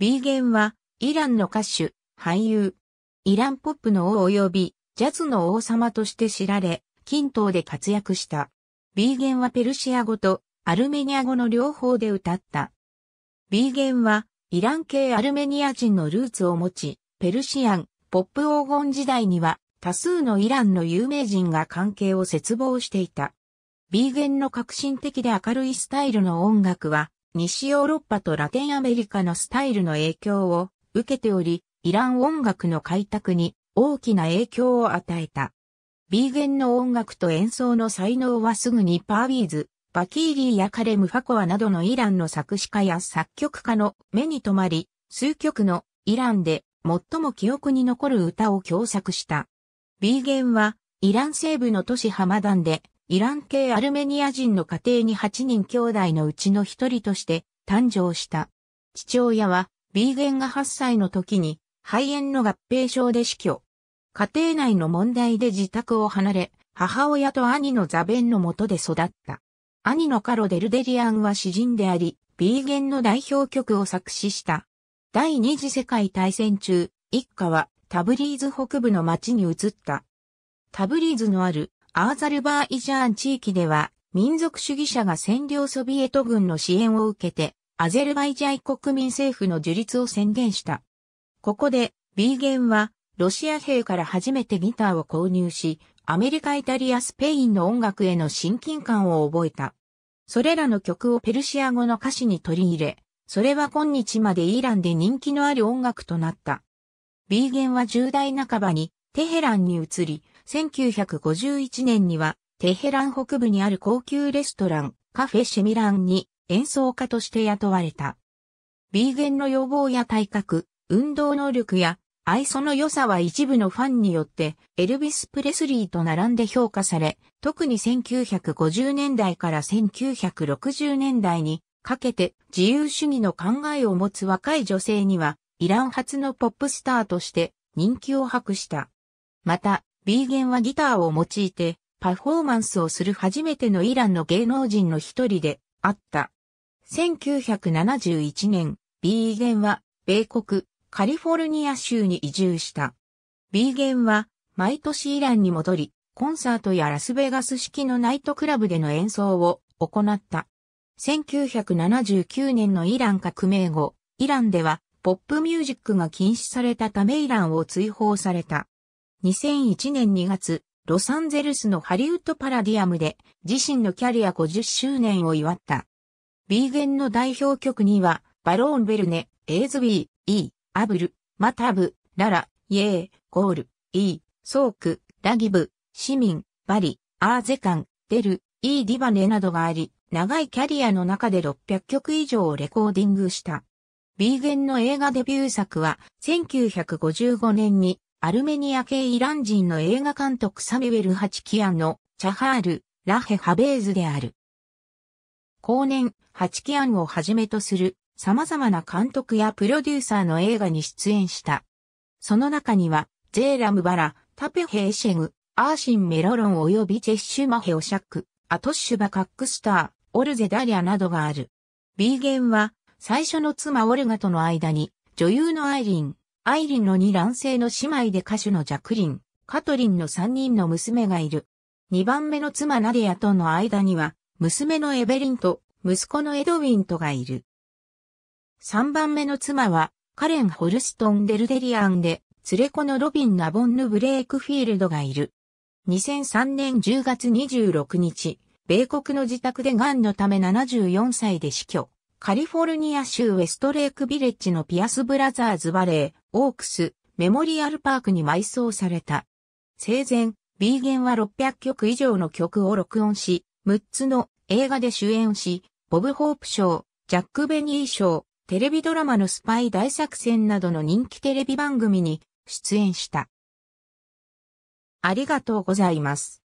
ビーゲンは、イランの歌手、俳優、イランポップの王及び、ジャズの王様として知られ、近等で活躍した。ビーゲンはペルシア語とアルメニア語の両方で歌った。ビーゲンは、イラン系アルメニア人のルーツを持ち、ペルシアン、ポップ黄金時代には、多数のイランの有名人が関係を絶望していた。ビーゲンの革新的で明るいスタイルの音楽は、西ヨーロッパとラテンアメリカのスタイルの影響を受けており、イラン音楽の開拓に大きな影響を与えた。ビーゲンの音楽と演奏の才能はすぐにパービーズ、バキーリーやカレム・ファコアなどのイランの作詞家や作曲家の目に留まり、数曲のイランで最も記憶に残る歌を共作した。ビーゲンはイラン西部の都市ハマダンでイラン系アルメニア人の家庭に8人兄弟のうちの1人として誕生した。父親は、B ーゲンが8歳の時に肺炎の合併症で死去。家庭内の問題で自宅を離れ、母親と兄の座弁の下で育った。兄のカロデルデリアンは詩人であり、B ーゲンの代表曲を作詞した。第二次世界大戦中、一家はタブリーズ北部の町に移った。タブリーズのあるアーザルバーイジャーン地域では、民族主義者が占領ソビエト軍の支援を受けて、アゼルバイジャイ国民政府の樹立を宣言した。ここで、ビーゲンは、ロシア兵から初めてギターを購入し、アメリカ、イタリア、スペインの音楽への親近感を覚えた。それらの曲をペルシア語の歌詞に取り入れ、それは今日までイランで人気のある音楽となった。ビーゲンは10代半ばにテヘランに移り、1951年にはテヘラン北部にある高級レストラン、カフェシェミランに演奏家として雇われた。ビーゲンの要望や体格、運動能力や愛想の良さは一部のファンによってエルビス・プレスリーと並んで評価され、特に1950年代から1960年代にかけて自由主義の考えを持つ若い女性にはイラン初のポップスターとして人気を博した。また、ビーゲンはギターを用いてパフォーマンスをする初めてのイランの芸能人の一人であった。1971年、ビーゲンは米国カリフォルニア州に移住した。ビーゲンは毎年イランに戻り、コンサートやラスベガス式のナイトクラブでの演奏を行った。1979年のイラン革命後、イランではポップミュージックが禁止されたためイランを追放された。2001年2月、ロサンゼルスのハリウッドパラディアムで自身のキャリア50周年を祝った。ビーゲンの代表曲には、バローンベルネ、エーズビー、イー、アブル、マタブ、ララ、イエー、ゴール、イー、ソーク、ラギブ、シミン、バリ、アーゼカン、デル、イー・ディバネなどがあり、長いキャリアの中で600曲以上をレコーディングした。ビーゲンの映画デビュー作は1955年にアルメニア系イラン人の映画監督サミュエル・ハチキアンのチャハール・ラヘ・ハベーズである。後年、ハチキアンをはじめとする様々な監督やプロデューサーの映画に出演した。その中には、ゼーラム・バラ、タペヘイシェグ、アーシン・メロロン及びジェッシュ・マヘオシャック、アトッシュ・バカックスター、オルゼ・ダリアなどがある。ビーゲンは、最初の妻オルガとの間に、女優のアイリン、アイリンの二卵性の姉妹で歌手のジャクリン、カトリンの三人の娘がいる。二番目の妻ナディアとの間には、娘のエベリンと息子のエドウィンとがいる。三番目の妻は、カレン・ホルストン・デルデリアンで、連れ子のロビン・ナボンヌ・ブレイクフィールドがいる。2003年10月26日、米国の自宅で癌のため74歳で死去。カリフォルニア州ウェストレイクビレッジのピアスブラザーズバレー、オークス、メモリアルパークに埋葬された。生前、ビーゲンは600曲以上の曲を録音し、6つの映画で主演し、ボブ・ホープ賞、ジャック・ベニー賞、テレビドラマのスパイ大作戦などの人気テレビ番組に出演した。ありがとうございます。